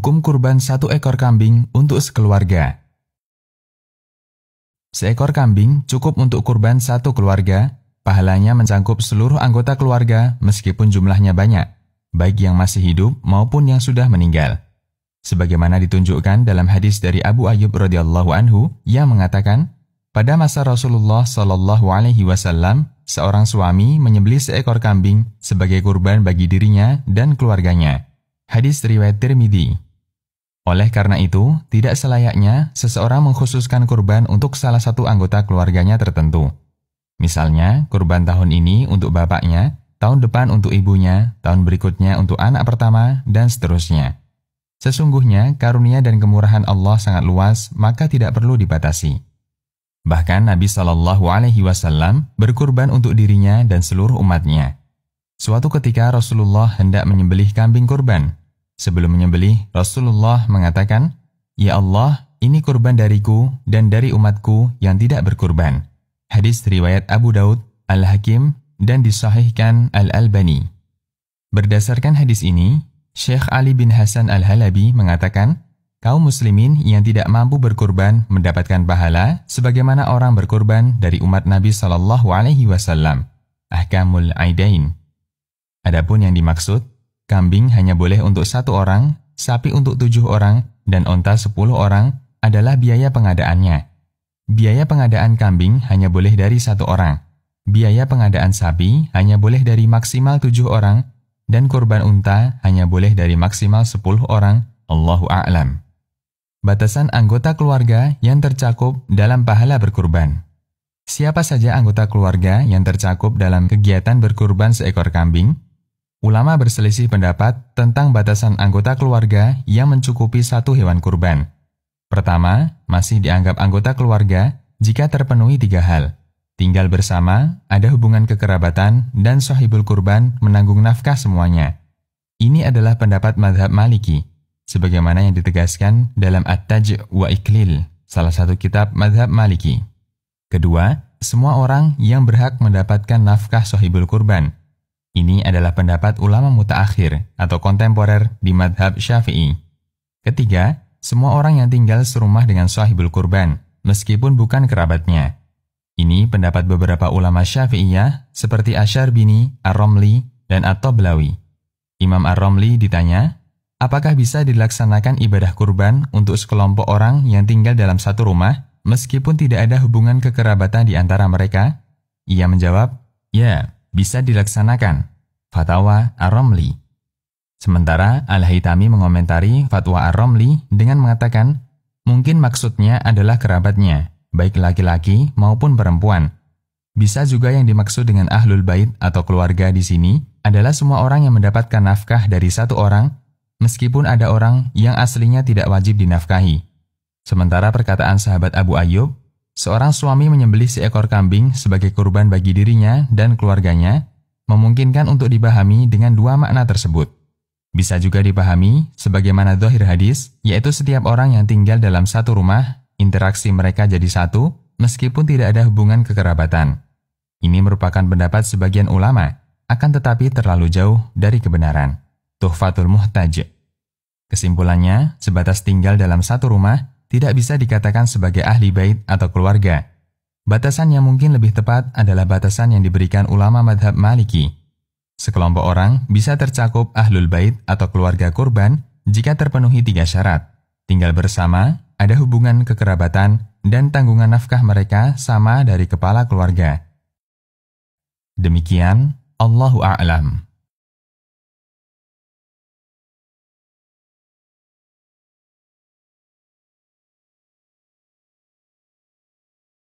hukum kurban satu ekor kambing untuk sekeluarga. Seekor kambing cukup untuk kurban satu keluarga, pahalanya mencangkup seluruh anggota keluarga meskipun jumlahnya banyak, baik yang masih hidup maupun yang sudah meninggal. Sebagaimana ditunjukkan dalam hadis dari Abu Ayyub radhiyallahu anhu yang mengatakan, pada masa Rasulullah Shallallahu alaihi wasallam, seorang suami menyembelih seekor kambing sebagai kurban bagi dirinya dan keluarganya. Hadis riwayat Tirmidzi. Oleh karena itu, tidak selayaknya seseorang mengkhususkan kurban untuk salah satu anggota keluarganya tertentu. Misalnya, kurban tahun ini untuk bapaknya, tahun depan untuk ibunya, tahun berikutnya untuk anak pertama, dan seterusnya. Sesungguhnya, karunia dan kemurahan Allah sangat luas, maka tidak perlu dibatasi. Bahkan Nabi Shallallahu Alaihi Wasallam berkurban untuk dirinya dan seluruh umatnya. Suatu ketika Rasulullah hendak menyembelih kambing kurban, Sebelum menyembelih, Rasulullah mengatakan, Ya Allah, ini kurban dariku dan dari umatku yang tidak berkurban. Hadis riwayat Abu Daud, Al-Hakim, dan disahihkan Al-Albani. Berdasarkan hadis ini, Syekh Ali bin Hasan Al-Halabi mengatakan, kaum muslimin yang tidak mampu berkurban mendapatkan pahala sebagaimana orang berkurban dari umat Nabi Shallallahu alaihi wasallam. Ahkamul Aidain. Adapun yang dimaksud Kambing hanya boleh untuk satu orang, sapi untuk tujuh orang, dan onta sepuluh orang adalah biaya pengadaannya. Biaya pengadaan kambing hanya boleh dari satu orang. Biaya pengadaan sapi hanya boleh dari maksimal tujuh orang, dan kurban unta hanya boleh dari maksimal sepuluh orang, Allahu a'lam. Batasan anggota keluarga yang tercakup dalam pahala berkurban. Siapa saja anggota keluarga yang tercakup dalam kegiatan berkurban seekor kambing, Ulama berselisih pendapat tentang batasan anggota keluarga yang mencukupi satu hewan kurban. Pertama, masih dianggap anggota keluarga jika terpenuhi tiga hal. Tinggal bersama, ada hubungan kekerabatan, dan sahibul kurban menanggung nafkah semuanya. Ini adalah pendapat madhab maliki, sebagaimana yang ditegaskan dalam At-Taj wa Iqlil, salah satu kitab madhab maliki. Kedua, semua orang yang berhak mendapatkan nafkah sahibul kurban, ini adalah pendapat ulama mutaakhir atau kontemporer di madhab syafi'i. Ketiga, semua orang yang tinggal serumah dengan sahibul kurban, meskipun bukan kerabatnya. Ini pendapat beberapa ulama syafi'iyah seperti Ashar Bini, Ar-Romli, dan at toblawi Imam Ar-Romli ditanya, apakah bisa dilaksanakan ibadah kurban untuk sekelompok orang yang tinggal dalam satu rumah meskipun tidak ada hubungan kekerabatan di antara mereka? Ia menjawab, ya bisa dilaksanakan. Fatwa Aromli. Sementara Al-Haytami mengomentari fatwa Aromli dengan mengatakan, mungkin maksudnya adalah kerabatnya, baik laki-laki maupun perempuan. Bisa juga yang dimaksud dengan ahlul bait atau keluarga di sini adalah semua orang yang mendapatkan nafkah dari satu orang, meskipun ada orang yang aslinya tidak wajib dinafkahi. Sementara perkataan sahabat Abu Ayyub Seorang suami menyembelih seekor kambing sebagai kurban bagi dirinya dan keluarganya memungkinkan untuk dipahami dengan dua makna tersebut. Bisa juga dipahami sebagaimana dohir hadis, yaitu setiap orang yang tinggal dalam satu rumah, interaksi mereka jadi satu, meskipun tidak ada hubungan kekerabatan. Ini merupakan pendapat sebagian ulama, akan tetapi terlalu jauh dari kebenaran. Tuhfatul Muhtaj Kesimpulannya, sebatas tinggal dalam satu rumah tidak bisa dikatakan sebagai ahli bait atau keluarga. Batasan yang mungkin lebih tepat adalah batasan yang diberikan ulama madhab maliki. Sekelompok orang bisa tercakup ahlul bait atau keluarga kurban jika terpenuhi tiga syarat. Tinggal bersama, ada hubungan kekerabatan, dan tanggungan nafkah mereka sama dari kepala keluarga. Demikian, Allahu a'lam.